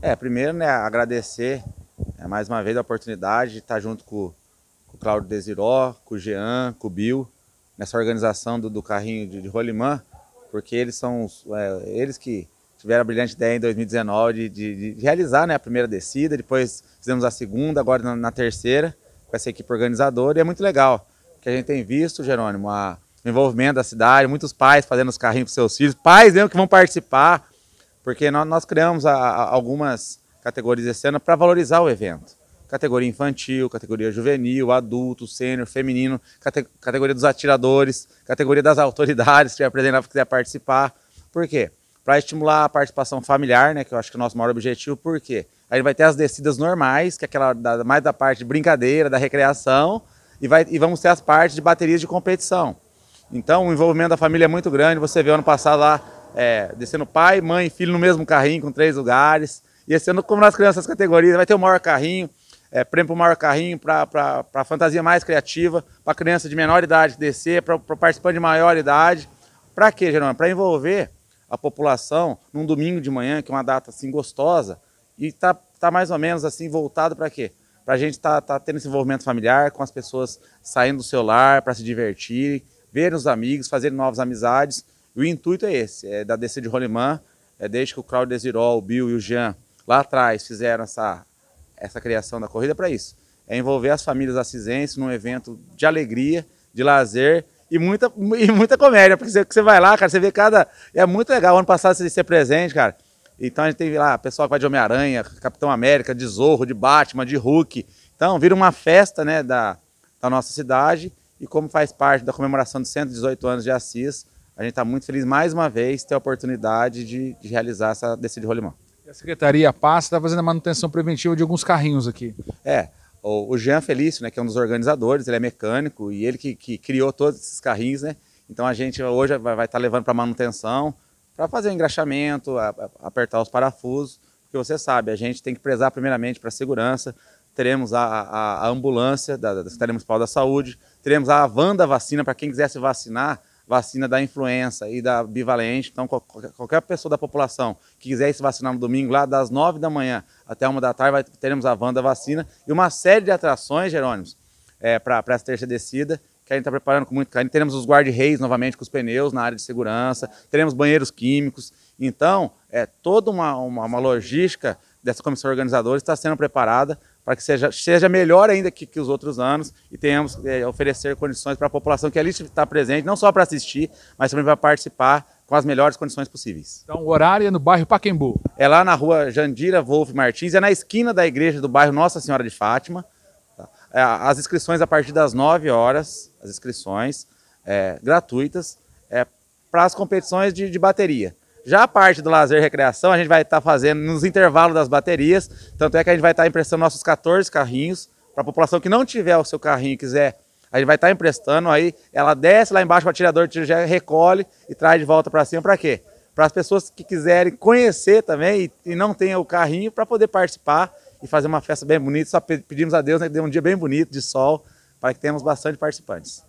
É, primeiro, né, agradecer né, mais uma vez a oportunidade de estar junto com, com o Cláudio Desiró, com o Jean, com o Bill, nessa organização do, do carrinho de, de rolimã, porque eles são é, eles que tiveram a brilhante ideia em 2019 de, de, de, realizar né, a primeira descida, depois fizemos a segunda, agora na, na terceira, com essa equipe organizadora, e é muito legal, que a gente tem visto, Jerônimo, a, o envolvimento da cidade, muitos pais fazendo os carrinhos para seus filhos, pais mesmo que vão participar, porque nós, nós criamos a, a, algumas categorias esse ano para valorizar o evento. Categoria infantil, categoria juvenil, adulto, sênior, feminino, cate, categoria dos atiradores, categoria das autoridades, que apresentar quiser participar. Por quê? Para estimular a participação familiar, né, que eu acho que é o nosso maior objetivo, por quê? Aí vai ter as descidas normais, que é aquela da, mais da parte de brincadeira, da recreação, e, vai, e vamos ter as partes de baterias de competição. Então, o envolvimento da família é muito grande. Você vê ano passado lá é, descendo pai, mãe e filho no mesmo carrinho, com três lugares. E esse ano, como nas crianças categorias, vai ter o maior carrinho, é, prêmio para o maior carrinho, para a fantasia mais criativa, para criança de menor idade descer, para o participante de maior idade. Para quê, Jerônimo? Para envolver a população num domingo de manhã, que é uma data assim gostosa, e tá, tá mais ou menos assim voltado para quê? Para a gente estar tá, tá tendo esse envolvimento familiar, com as pessoas saindo do celular para se divertir, ver os amigos, fazer novas amizades. E o intuito é esse, é da DC de Rolimã, é desde que o Claudio Desirol, o Bill e o Jean lá atrás fizeram essa, essa criação da corrida para isso. É envolver as famílias assisenses num evento de alegria, de lazer e muita, e muita comédia. Porque você, você vai lá, cara, você vê cada. É muito legal. Ano passado você ser presente, cara. Então a gente teve lá pessoal que vai de Homem-Aranha, Capitão América, de Zorro, de Batman, de Hulk. Então vira uma festa né, da, da nossa cidade. E como faz parte da comemoração dos 118 anos de Assis, a gente está muito feliz mais uma vez ter a oportunidade de, de realizar essa descida de rolimão. E a Secretaria Passa está fazendo a manutenção preventiva de alguns carrinhos aqui. É, o, o Jean Felício, né, que é um dos organizadores, ele é mecânico e ele que, que criou todos esses carrinhos, né? Então a gente hoje vai estar tá levando para manutenção, para fazer o engraxamento, a, a, apertar os parafusos, porque você sabe, a gente tem que prezar primeiramente para a segurança, teremos a, a, a ambulância da, da Secretaria Municipal da Saúde, teremos a van da vacina para quem quiser se vacinar, vacina da influenza e da bivalente. Então, qualquer pessoa da população que quiser se vacinar no domingo, lá das 9 da manhã até uma da tarde, vai, teremos a Wanda Vacina e uma série de atrações, Jerônimos, é, para essa terceira descida, que a gente está preparando com muito carinho. Teremos os guard reis novamente com os pneus na área de segurança, teremos banheiros químicos. Então, é toda uma, uma, uma logística dessa comissão organizadora está sendo preparada para que seja, seja melhor ainda que, que os outros anos e tenhamos é, oferecer condições para a população que ali está presente, não só para assistir, mas também para participar com as melhores condições possíveis. Então, o horário é no bairro Paquembu. É lá na rua Jandira Wolf Martins, é na esquina da igreja do bairro Nossa Senhora de Fátima. Tá? É, as inscrições a partir das 9 horas, as inscrições é, gratuitas, é, para as competições de, de bateria. Já a parte do lazer e recreação, a gente vai estar tá fazendo nos intervalos das baterias, tanto é que a gente vai estar tá emprestando nossos 14 carrinhos, para a população que não tiver o seu carrinho e quiser, a gente vai estar tá emprestando, aí ela desce lá embaixo para o atirador, já recolhe e traz de volta para cima, para quê? Para as pessoas que quiserem conhecer também e, e não tenham o carrinho, para poder participar e fazer uma festa bem bonita, só pedimos a Deus né, que dê um dia bem bonito, de sol, para que tenhamos bastante participantes.